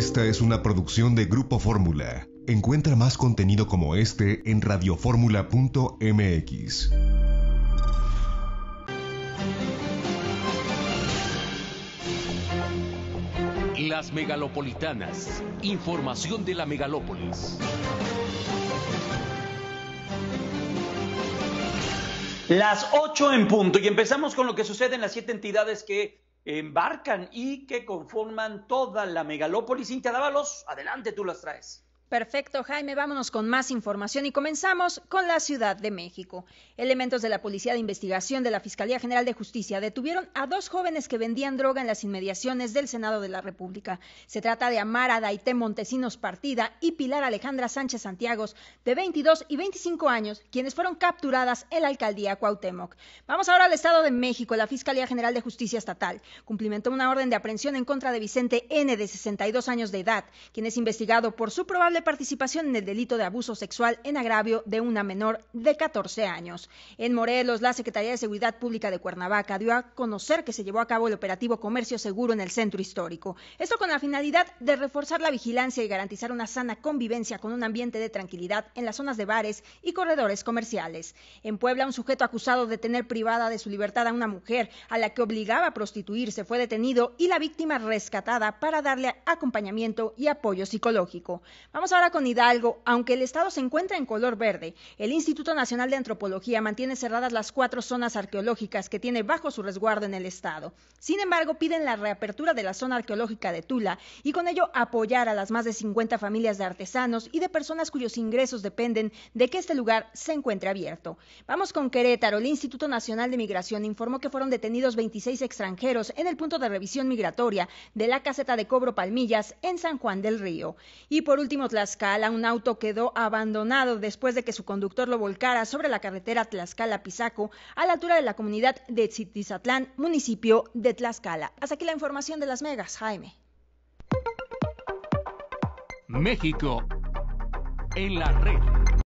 Esta es una producción de Grupo Fórmula. Encuentra más contenido como este en Radiofórmula.mx Las megalopolitanas. Información de la megalópolis. Las 8 en punto y empezamos con lo que sucede en las siete entidades que embarcan y que conforman toda la megalópolis. Cintia Dávalos, adelante, tú las traes. Perfecto, Jaime. Vámonos con más información y comenzamos con la Ciudad de México. Elementos de la Policía de Investigación de la Fiscalía General de Justicia detuvieron a dos jóvenes que vendían droga en las inmediaciones del Senado de la República. Se trata de Amara Daité Montesinos Partida y Pilar Alejandra Sánchez Santiago, de 22 y 25 años, quienes fueron capturadas en la alcaldía Cuauhtémoc. Vamos ahora al Estado de México. La Fiscalía General de Justicia Estatal cumplimentó una orden de aprehensión en contra de Vicente N., de 62 años de edad, quien es investigado por su probable participación en el delito de abuso sexual en agravio de una menor de 14 años. En Morelos, la Secretaría de Seguridad Pública de Cuernavaca dio a conocer que se llevó a cabo el operativo Comercio Seguro en el centro histórico. Esto con la finalidad de reforzar la vigilancia y garantizar una sana convivencia con un ambiente de tranquilidad en las zonas de bares y corredores comerciales. En Puebla, un sujeto acusado de tener privada de su libertad a una mujer a la que obligaba a prostituirse fue detenido y la víctima rescatada para darle acompañamiento y apoyo psicológico. Vamos ahora con Hidalgo. Aunque el estado se encuentra en color verde, el Instituto Nacional de Antropología mantiene cerradas las cuatro zonas arqueológicas que tiene bajo su resguardo en el estado. Sin embargo, piden la reapertura de la zona arqueológica de Tula y con ello apoyar a las más de 50 familias de artesanos y de personas cuyos ingresos dependen de que este lugar se encuentre abierto. Vamos con Querétaro. El Instituto Nacional de Migración informó que fueron detenidos 26 extranjeros en el punto de revisión migratoria de la caseta de Cobro Palmillas en San Juan del Río. Y por último, Tlaxcala, un auto quedó abandonado después de que su conductor lo volcara sobre la carretera tlaxcala pisaco a la altura de la comunidad de Tzitizatlán, municipio de Tlaxcala. Hasta aquí la información de las megas, Jaime. México en la red.